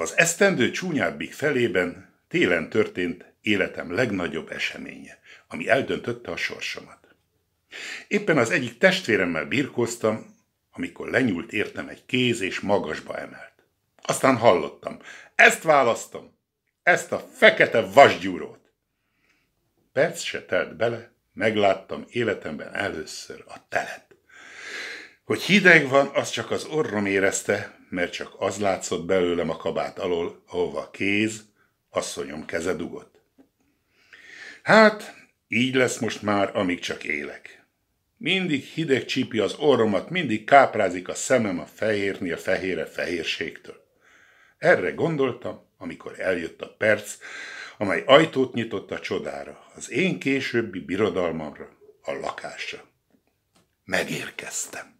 Az esztendő csúnyábbik felében télen történt életem legnagyobb eseménye, ami eldöntötte a sorsomat. Éppen az egyik testvéremmel birkóztam, amikor lenyúlt értem egy kéz és magasba emelt. Aztán hallottam, ezt választom, ezt a fekete vasgyúrót. Perc se telt bele, megláttam életemben először a telet. Hogy hideg van, az csak az orrom érezte, mert csak az látszott belőlem a kabát alól, ahova kéz, asszonyom keze dugott. Hát, így lesz most már, amíg csak élek. Mindig hideg csípi az orromat, mindig káprázik a szemem a fehérni a fehére fehérségtől. Erre gondoltam, amikor eljött a perc, amely ajtót nyitott a csodára, az én későbbi birodalmamra, a lakásra. Megérkeztem.